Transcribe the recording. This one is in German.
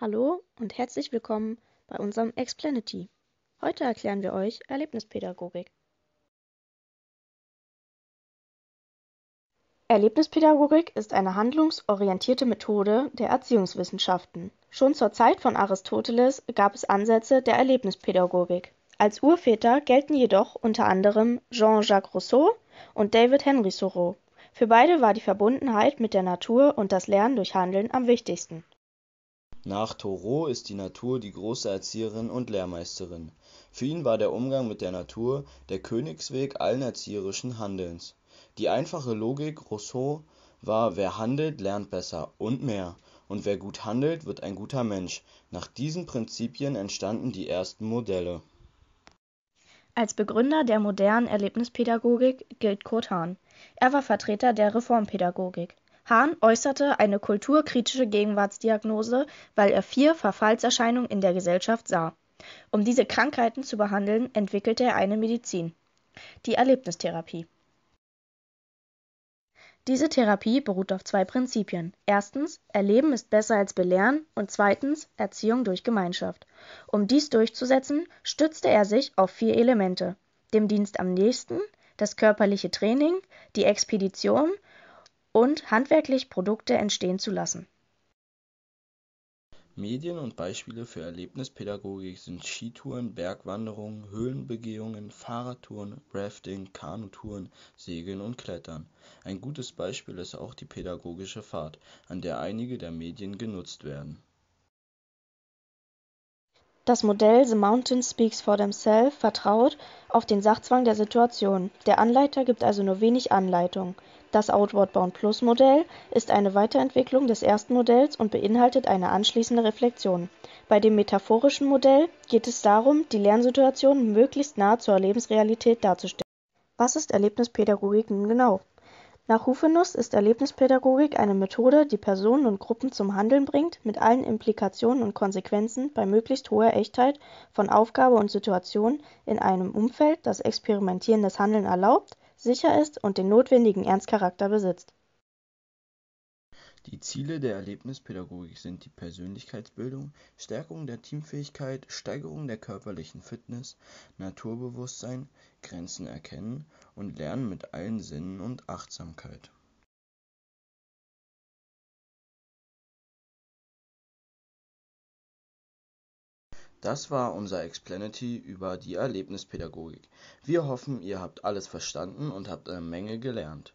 Hallo und herzlich willkommen bei unserem Explanity. Heute erklären wir euch Erlebnispädagogik. Erlebnispädagogik ist eine handlungsorientierte Methode der Erziehungswissenschaften. Schon zur Zeit von Aristoteles gab es Ansätze der Erlebnispädagogik. Als Urväter gelten jedoch unter anderem Jean-Jacques Rousseau und David Henry Thoreau. Für beide war die Verbundenheit mit der Natur und das Lernen durch Handeln am wichtigsten. Nach Thoreau ist die Natur die große Erzieherin und Lehrmeisterin. Für ihn war der Umgang mit der Natur der Königsweg allen erzieherischen Handelns. Die einfache Logik Rousseaus war, wer handelt, lernt besser und mehr, und wer gut handelt, wird ein guter Mensch. Nach diesen Prinzipien entstanden die ersten Modelle. Als Begründer der modernen Erlebnispädagogik gilt Kurt Hahn. Er war Vertreter der Reformpädagogik. Hahn äußerte eine kulturkritische Gegenwartsdiagnose, weil er vier Verfallserscheinungen in der Gesellschaft sah. Um diese Krankheiten zu behandeln, entwickelte er eine Medizin, die Erlebnistherapie. Diese Therapie beruht auf zwei Prinzipien. Erstens, Erleben ist besser als Belehren und zweitens, Erziehung durch Gemeinschaft. Um dies durchzusetzen, stützte er sich auf vier Elemente. Dem Dienst am nächsten, das körperliche Training, die Expedition, und handwerklich Produkte entstehen zu lassen. Medien und Beispiele für Erlebnispädagogik sind Skitouren, Bergwanderungen, Höhlenbegehungen, Fahrradtouren, Rafting, Kanutouren, Segeln und Klettern. Ein gutes Beispiel ist auch die pädagogische Fahrt, an der einige der Medien genutzt werden. Das Modell The Mountain Speaks for Themselves vertraut auf den Sachzwang der Situation. Der Anleiter gibt also nur wenig Anleitung. Das Outward-Bound Plus-Modell ist eine Weiterentwicklung des ersten Modells und beinhaltet eine anschließende Reflexion. Bei dem metaphorischen Modell geht es darum, die Lernsituation möglichst nah zur Lebensrealität darzustellen. Was ist Erlebnispädagogik nun genau? Nach Hufenuss ist Erlebnispädagogik eine Methode, die Personen und Gruppen zum Handeln bringt, mit allen Implikationen und Konsequenzen bei möglichst hoher Echtheit von Aufgabe und Situation in einem Umfeld, das experimentierendes Handeln erlaubt, sicher ist und den notwendigen Ernstcharakter besitzt. Die Ziele der Erlebnispädagogik sind die Persönlichkeitsbildung, Stärkung der Teamfähigkeit, Steigerung der körperlichen Fitness, Naturbewusstsein, Grenzen erkennen und Lernen mit allen Sinnen und Achtsamkeit. Das war unser Xplanety über die Erlebnispädagogik. Wir hoffen, ihr habt alles verstanden und habt eine Menge gelernt.